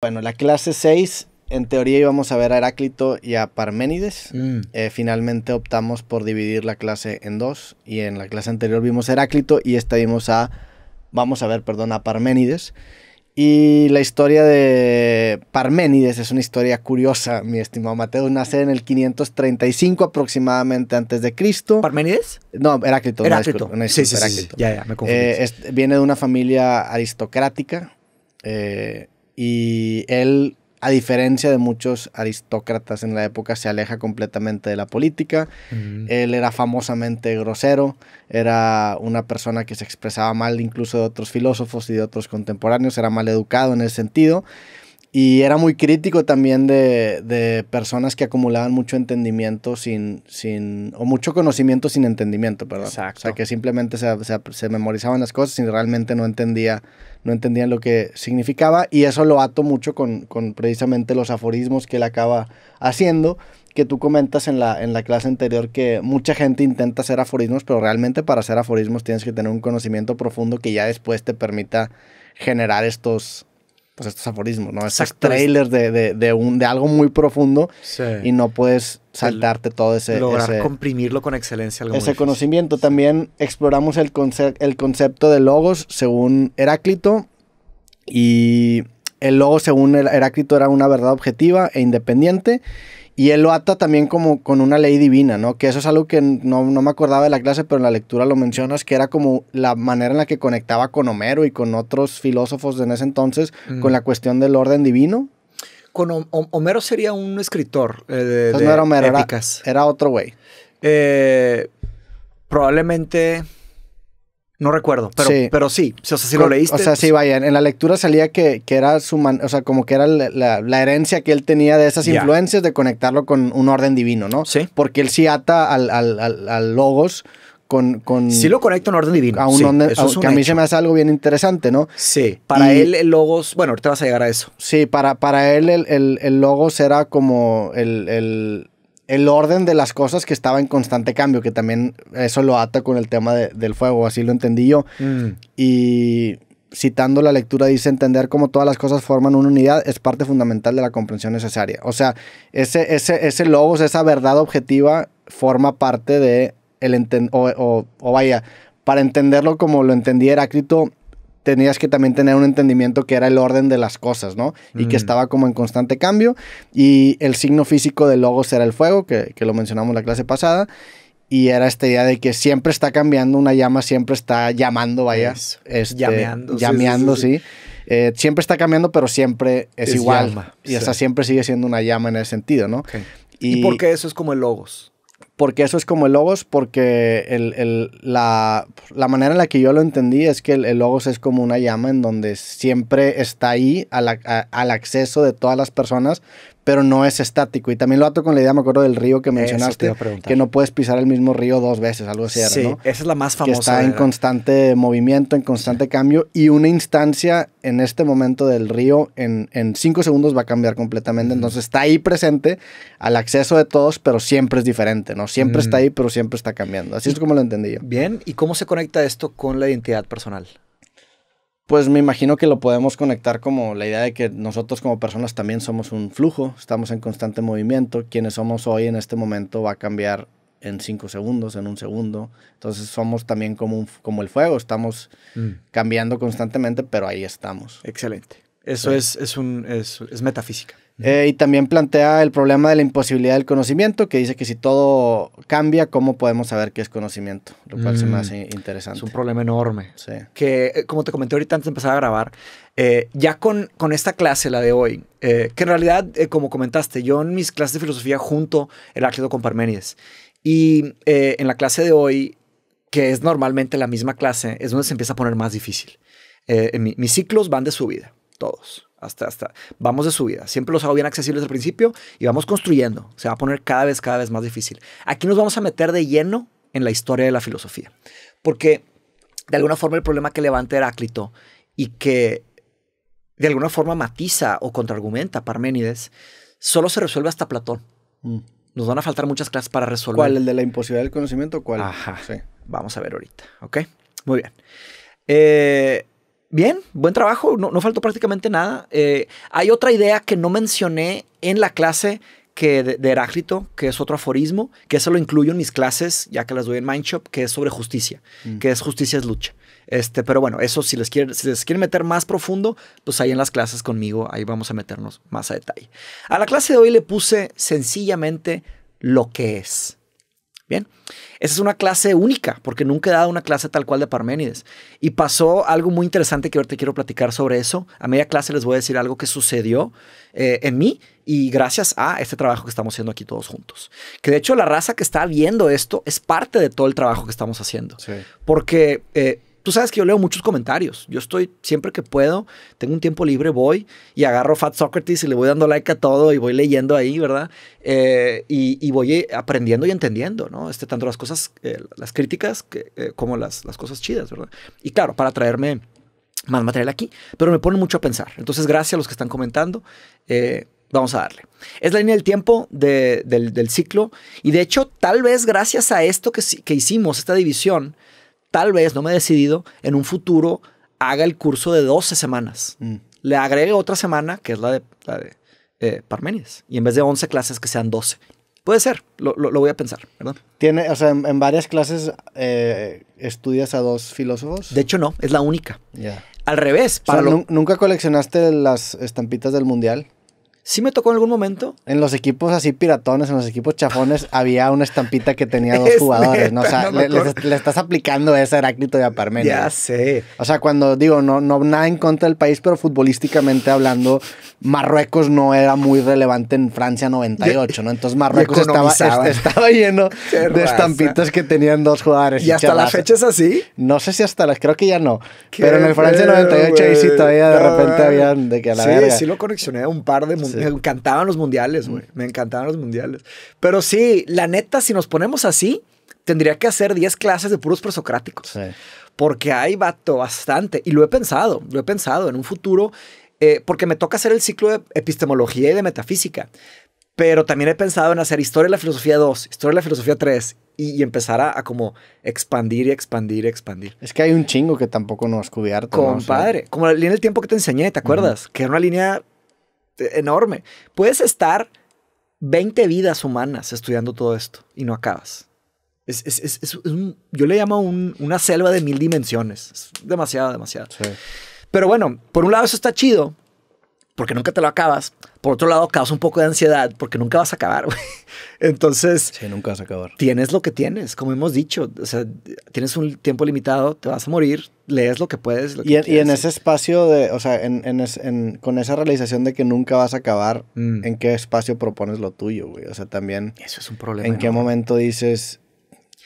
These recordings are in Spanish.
Bueno, la clase 6, en teoría íbamos a ver a Heráclito y a Parménides. Mm. Eh, finalmente optamos por dividir la clase en dos. Y en la clase anterior vimos a Heráclito y esta vimos a. Vamos a ver, perdón, a Parménides. Y la historia de Parménides es una historia curiosa, mi estimado Mateo. Nace en el 535 aproximadamente antes de Cristo. ¿Parménides? No, Heráclito. Heráclito. sí, sí, sí, Ya, ya, me confundí. Eh, viene de una familia aristocrática. Eh, y él, a diferencia de muchos aristócratas en la época, se aleja completamente de la política. Él era famosamente grosero, era una persona que se expresaba mal incluso de otros filósofos y de otros contemporáneos, era mal educado en ese sentido. Y era muy crítico también de, de personas que acumulaban mucho entendimiento sin, sin, o mucho conocimiento sin entendimiento, perdón. Exacto. O sea, que simplemente se, memorizaban las cosas y realmente no entendía, no entendían lo que significaba. Y eso lo ato mucho con, con precisamente los aforismos que él acaba haciendo, que tú comentas en la, en la clase anterior que mucha gente intenta hacer aforismos, pero realmente para hacer aforismos tienes que tener un conocimiento profundo que ya después te permita generar estos, pues estos aforismos, ¿no? esos trailers de, un, de algo muy profundo y no puedes saltarte todo ese... Lograr ese, comprimirlo con excelencia. ese conocimiento. También exploramos el, el concepto de logos según Heráclito y el logo según Heráclito era una verdad objetiva e independiente y él lo ata también como con una ley divina, ¿no? Que eso es algo que no, me acordaba de la clase, pero en la lectura lo mencionas, que era como la manera en la que conectaba con Homero y con otros filósofos en ese entonces mm. con la cuestión del orden divino. Con Homero sería un escritor eh, de, no era Homero, Era, otro güey. Eh, probablemente no recuerdo, pero sí, pero sí. O sea, si lo leíste. O sea, sí, pues, vaya, en la lectura salía que, que era su man, o sea, como que era la, herencia que él tenía de esas influencias de conectarlo con un orden divino, ¿no? Sí. Porque él sí ata al, logos con, con, Sí lo conecta a un orden divino. A un eso que a mí se me hace algo bien interesante, ¿no? Sí. Para él el logos... Bueno, ahorita vas a llegar a eso. Sí, para, para él el, el, el logos era como el el orden de las cosas que estaba en constante cambio, que también eso lo ata con el tema del fuego, así lo entendí yo. Mm. Y citando la lectura, dice entender cómo todas las cosas forman una unidad es parte fundamental de la comprensión necesaria. O sea, ese, ese, ese logos, esa verdad objetiva, forma parte de el o, o, o, vaya, para entenderlo como lo entendía Heráclito, tenías que también tener un entendimiento que era el orden de las cosas, ¿no? Y que mm. estaba como en constante cambio. Y el signo físico del logos era el fuego, que, lo mencionamos la clase pasada. Y era esta idea de que siempre está cambiando una llama, siempre está llamando, vaya. Este, llameando. Llameando, sí. Eh, siempre está cambiando, pero siempre es, igual. y esa siempre sigue siendo una llama en el sentido, ¿no? Y, ¿Y por qué eso es como el logos? porque eso es como el logos, porque la, manera en la que yo lo entendí es que el, logos es como una llama en donde siempre está ahí al, al acceso de todas las personas, pero no es estático. Y también lo ato con la idea, me acuerdo del río que mencionaste, que no puedes pisar el mismo río dos veces, algo así. sí, esa es la más famosa. Que está en constante movimiento, en constante cambio y una instancia en este momento del río en, cinco segundos va a cambiar completamente. Entonces está ahí presente al acceso de todos, pero siempre es diferente, ¿no? Siempre mm. está ahí, pero siempre está cambiando. Así es como lo entendí yo. Bien, ¿y cómo se conecta esto con la identidad personal? pues me imagino que lo podemos conectar como la idea de que nosotros como personas también somos un flujo, estamos en constante movimiento, quienes somos hoy en este momento va a cambiar en cinco segundos, en un segundo, entonces somos también como, como el fuego, estamos mm. cambiando constantemente, pero ahí estamos. Excelente. Eso es, un, es metafísica. Eh, y también plantea el problema de la imposibilidad del conocimiento, que dice que si todo cambia, ¿cómo podemos saber qué es conocimiento? Lo cual se me mm, hace interesante. Es un problema enorme. Sí. Que, eh, como te comenté ahorita antes de empezar a grabar, eh, ya con, esta clase, la de hoy, que en realidad, como comentaste, yo en mis clases de filosofía junto Heráclito con Parménides. Y en la clase de hoy, que es normalmente la misma clase, es donde se empieza a poner más difícil. mis ciclos van de subida, todos hasta, hasta, vamos de subida. Siempre los hago bien accesibles al principio y vamos construyendo. Se va a poner cada vez, cada vez más difícil. Aquí nos vamos a meter de lleno en la historia de la filosofía, porque de alguna forma el problema que levanta Heráclito y que de alguna forma matiza o contraargumenta Parménides, solo se resuelve hasta Platón. Mm. Nos van a faltar muchas clases para resolver. ¿Cuál? ¿El de la imposibilidad del conocimiento? ¿Cuál? Ajá. Sí. Vamos a ver ahorita, ¿ok? Muy bien. Eh, Bien, buen trabajo, no, no faltó prácticamente nada. Eh, hay otra idea que no mencioné en la clase que de, Heráclito, que es otro aforismo, que eso lo incluyo en mis clases, ya que las doy en Mindshop, que es sobre justicia, mm. que es justicia es lucha. Este, pero bueno, eso si les, quieren, si les quieren meter más profundo, pues ahí en las clases conmigo, ahí vamos a meternos más a detalle. A la clase de hoy le puse sencillamente lo que es. Bien, esa es una clase única, porque nunca he dado una clase tal cual de Parménides. Y pasó algo muy interesante que ahorita quiero platicar sobre eso. A media clase les voy a decir algo que sucedió eh, en mí y gracias a este trabajo que estamos haciendo aquí todos juntos. Que de hecho la raza que está viendo esto es parte de todo el trabajo que estamos haciendo. Sí. Porque eh, Tú sabes que yo leo muchos comentarios. Yo estoy siempre que puedo, tengo un tiempo libre, voy y agarro Fat Socrates y le voy dando like a todo y voy leyendo ahí, ¿verdad? Eh, y, voy eh, aprendiendo y entendiendo, ¿no? Este, tanto las cosas, eh, las críticas como las, las cosas chidas, ¿verdad? Y claro, para traerme más material aquí, pero me pone mucho a pensar. Entonces, gracias a los que están comentando. Vamos a darle. Es la línea del tiempo del, ciclo y de hecho tal vez gracias a esto que, que hicimos, esta división, tal vez, no me he decidido, en un futuro haga el curso de 12 semanas. Mm. Le agregue otra semana, que es la de, la eh, y en vez de 11 clases que sean 12. Puede ser, lo, voy a pensar, Tiene, o sea, en, varias clases eh, estudias a dos filósofos. De hecho, no, es la única. Al revés, ¿Nunca coleccionaste las estampitas del mundial? Sí me tocó en algún momento. En los equipos así piratones, en los equipos chafones, había una estampita que tenía dos jugadores. ¿no? O sea, le, estás aplicando ese Heráclito y a Ya sé. O sea, cuando digo, no, no nada en contra del país, pero futbolísticamente hablando, Marruecos no era muy relevante en Francia 98, ¿no? Entonces Marruecos este, estaba, lleno de estampitas que tenían dos jugadores. ¿Y, hasta hasta las fechas así? No sé si hasta las, creo que ya no. pero en el Francia 98 ahí sí todavía de repente ah. habían de que a la Sí, sí lo conexioné a un par de mundiales. Me encantaban los mundiales, güey. Me encantaban los mundiales. Pero sí, la neta, si nos ponemos así, tendría que hacer 10 clases de puros presocráticos. Porque hay bato bastante. Y lo he pensado, lo he pensado en un futuro, eh, porque me toca hacer el ciclo de epistemología y de metafísica. Pero también he pensado en hacer historia de la filosofía 2, historia de la filosofía 3 y, empezar a, como expandir y expandir y expandir. Es que hay un chingo que tampoco nos cubierto. Compadre, como la línea del tiempo que te enseñé, ¿te acuerdas? Que era una línea este, enorme. Puedes estar 20 vidas humanas estudiando todo esto y no acabas. Es, es, es, yo le llamo una selva de mil dimensiones. Es demasiado, demasiado. Pero bueno, por un lado eso está chido, porque nunca te lo acabas. Por otro lado, causa un poco de ansiedad porque nunca vas a acabar. Entonces, sí, nunca vas a acabar. Tienes lo que tienes, como hemos dicho. O sea, tienes un tiempo limitado, te vas a morir, lees lo que puedes. y, en, ese espacio de, o sea, en, en, con esa realización de que nunca vas a acabar, mm. ¿en qué espacio propones lo tuyo, güey? O sea, también. Eso es un problema. ¿En qué momento dices,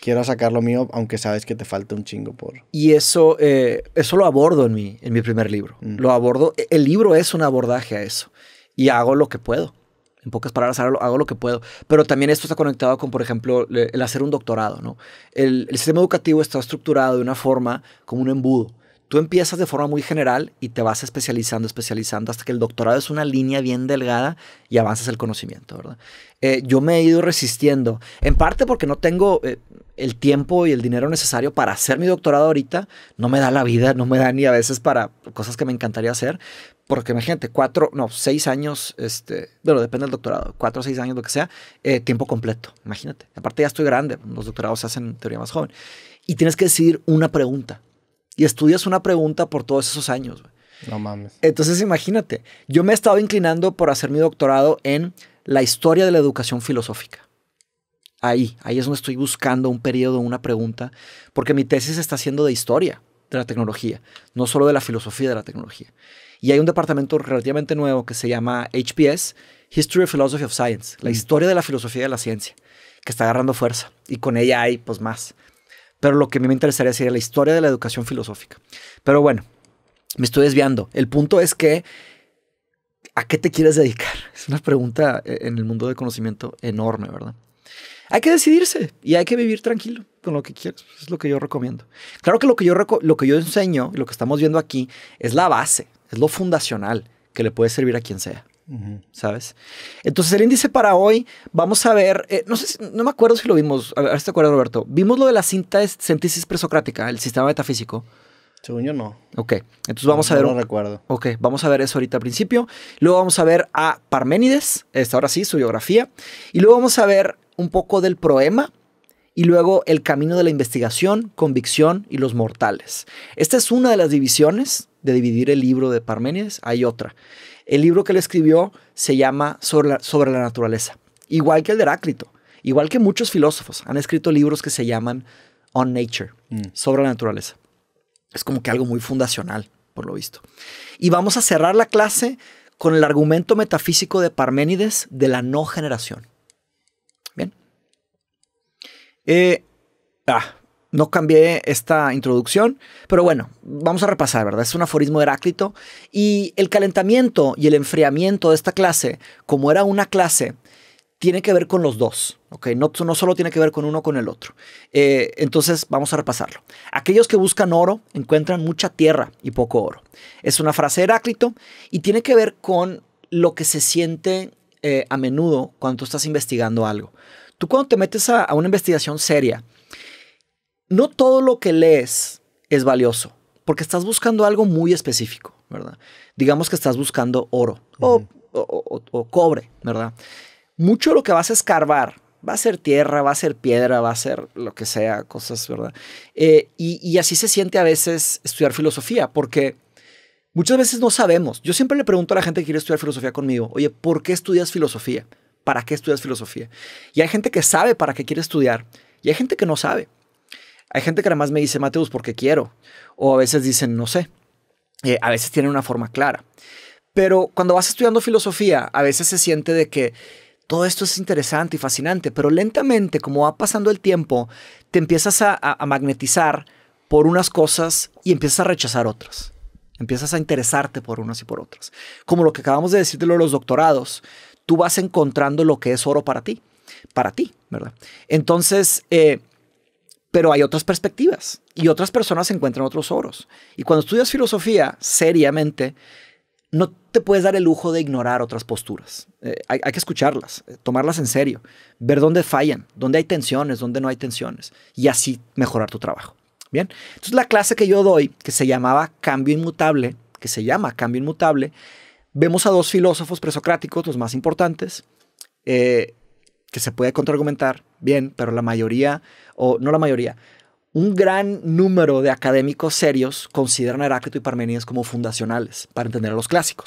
quiero sacar lo mío, aunque sabes que te falta un chingo por... Y eso, eh, eso lo abordo en mi, en mi primer libro. Mm. Lo abordo, e, el libro es un abordaje a eso. Y hago lo que puedo. En pocas palabras, hago lo que puedo. Pero también esto está conectado con, por ejemplo, el hacer un doctorado, ¿no? el sistema educativo está estructurado de una forma como un embudo. Tú empiezas de forma muy general y te vas especializando, especializando, hasta que el doctorado es una línea bien delgada y avanzas el conocimiento, ¿verdad? Eh, yo me he ido resistiendo, en parte porque no tengo eh, el tiempo y el dinero necesario para hacer mi doctorado ahorita, no me da la vida, no me da ni a veces para cosas que me encantaría hacer, porque imagínate, cuatro, no, seis años, este, bueno, depende del doctorado, cuatro o seis años, lo que sea, eh, tiempo completo, imagínate. Aparte ya estoy grande, los doctorados se hacen en teoría más joven. Y tienes que decidir una pregunta y estudias una pregunta por todos esos años. No mames. Entonces imagínate, yo me he estado inclinando por hacer mi doctorado en la historia de la educación filosófica. Ahí, ahí es donde estoy buscando un periodo, una pregunta, porque mi tesis está siendo de historia de la tecnología, no solo de la filosofía de la tecnología. Y hay un departamento relativamente nuevo que se llama HPS, History of Philosophy of Science, la mm. historia de la filosofía de la ciencia, que está agarrando fuerza y con ella hay pues más pero lo que a mí me interesaría sería la historia de la educación filosófica. Pero bueno, me estoy desviando. El punto es que, ¿a qué te quieres dedicar? Es una pregunta eh, en el mundo del conocimiento enorme, ¿verdad? Hay que decidirse y hay que vivir tranquilo con lo que quieres. Es lo que yo recomiendo. Claro que lo que yo, lo que yo enseño, lo que estamos viendo aquí, es la base, es lo fundacional que le puede servir a quien sea. ¿Sabes? Entonces, el índice para hoy, vamos a ver, eh, no sé, no me acuerdo si lo vimos, a ver te Roberto. Vimos lo de la cinta de síntesis presocrática, el sistema metafísico. Según yo no. Ok, entonces vamos a ver. No recuerdo. Ok, vamos a ver eso ahorita al principio. Luego vamos a ver a Parménides, esta ahora sí, su biografía. Y luego vamos a ver un poco del poema Y luego el camino de la investigación, convicción y los mortales. Esta es una de las divisiones de dividir el libro de Parménides. Hay otra. El libro que él escribió se llama Sobre la, sobre la naturaleza, igual que el de Heráclito, igual que muchos filósofos han escrito libros que se llaman On Nature, mm. sobre la naturaleza. Es como que algo muy fundacional, por lo visto. Y vamos a cerrar la clase con el argumento metafísico de Parménides de la no generación. Bien. Eh, ah, no cambié esta introducción, pero bueno, vamos a repasar, ¿verdad? Es un aforismo de Heráclito. Y el calentamiento y el enfriamiento de esta clase, como era una clase, tiene que ver con los dos, ¿ok? No, no solo tiene que ver con uno con el otro. Eh, entonces, vamos a repasarlo. Aquellos que buscan oro encuentran mucha tierra y poco oro. Es una frase de Heráclito y tiene que ver con lo que se siente eh, a menudo cuando tú estás investigando algo. Tú cuando te metes a una investigación seria, no todo lo que lees es valioso, porque estás buscando algo muy específico, ¿verdad? Digamos que estás buscando oro o, cobre, ¿verdad? Mucho lo que vas a escarbar va a ser tierra, va a ser piedra, va a ser lo que sea, cosas, ¿verdad? Eh, y, y así se siente a veces estudiar filosofía, porque muchas veces no sabemos. Yo siempre le pregunto a la gente que quiere estudiar filosofía conmigo, oye, ¿por qué estudias filosofía? ¿Para qué estudias filosofía? Y hay gente que sabe para qué quiere estudiar y hay gente que no sabe. Hay gente que además me dice, Mateus, pues, porque quiero. O a veces dicen, no sé. Eh, a veces tienen una forma clara. Pero cuando vas estudiando filosofía, a veces se siente de que todo esto es interesante y fascinante, pero lentamente, como va pasando el tiempo, te empiezas a, magnetizar por unas cosas y empiezas a rechazar otras. Empiezas a interesarte por unas y por otras. Como lo que acabamos de decir de los doctorados, tú vas encontrando lo que es oro para ti, para ti, ¿verdad? Entonces, eh, pero hay otras perspectivas y otras personas encuentran otros oros. Y cuando estudias filosofía seriamente, no te puedes dar el lujo de ignorar otras posturas. Eh, hay, que escucharlas, eh, tomarlas en serio, ver dónde fallan, dónde hay tensiones, dónde no hay tensiones y así mejorar tu trabajo. Bien, entonces la clase que yo doy, que se llamaba Cambio Inmutable, que se llama Cambio Inmutable, vemos a dos filósofos presocráticos, los más importantes, eh, que se puede contraargumentar, bien, pero la mayoría, o no la mayoría, un gran número de académicos serios consideran a Heráclito y Parmenides como fundacionales para entender a los clásicos.